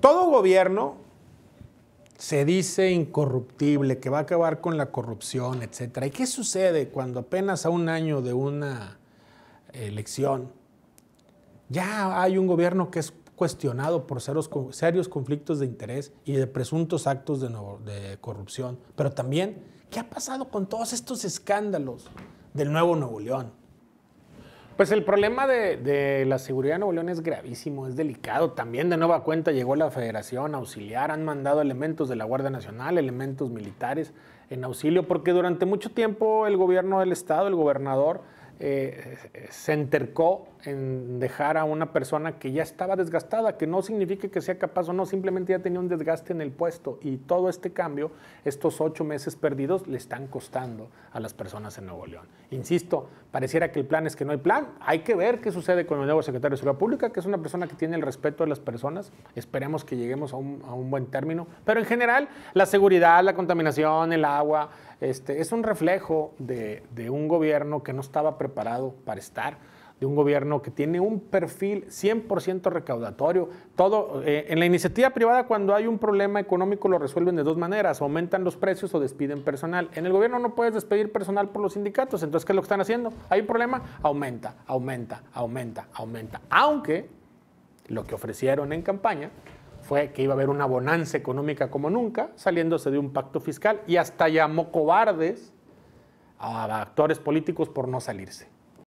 todo gobierno se dice incorruptible, que va a acabar con la corrupción, etc. ¿Y qué sucede cuando apenas a un año de una elección ya hay un gobierno que es cuestionado por serios conflictos de interés y de presuntos actos de, de corrupción? Pero también, ¿qué ha pasado con todos estos escándalos del nuevo Nuevo León? Pues el problema de, la seguridad en Nuevo León es gravísimo, es delicado. También de nueva cuenta llegó la Federación Auxiliar, han mandado elementos de la Guardia Nacional, elementos militares en auxilio, porque durante mucho tiempo el gobierno del Estado, el gobernador, eh, se entercó en dejar a una persona que ya estaba desgastada, que no significa que sea capaz o no, simplemente ya tenía un desgaste en el puesto y todo este cambio, estos ocho meses perdidos, le están costando a las personas en Nuevo León. Insisto, pareciera que el plan es que no hay plan, hay que ver qué sucede con el nuevo secretario de Seguridad Pública, que es una persona que tiene el respeto de las personas, esperemos que lleguemos a un, buen término, pero en general la seguridad, la contaminación, el agua, este, es un reflejo de, de un gobierno que no estaba preparado preparado para estar, de un gobierno que tiene un perfil 100% recaudatorio. Todo eh, en la iniciativa privada cuando hay un problema económico lo resuelven de dos maneras, aumentan los precios o despiden personal. En el gobierno no puedes despedir personal por los sindicatos, entonces ¿qué es lo que están haciendo? Hay un problema, aumenta, aumenta, aumenta, aumenta. Aunque lo que ofrecieron en campaña fue que iba a haber una bonanza económica como nunca, saliéndose de un pacto fiscal y hasta llamó cobardes a actores políticos por no salirse.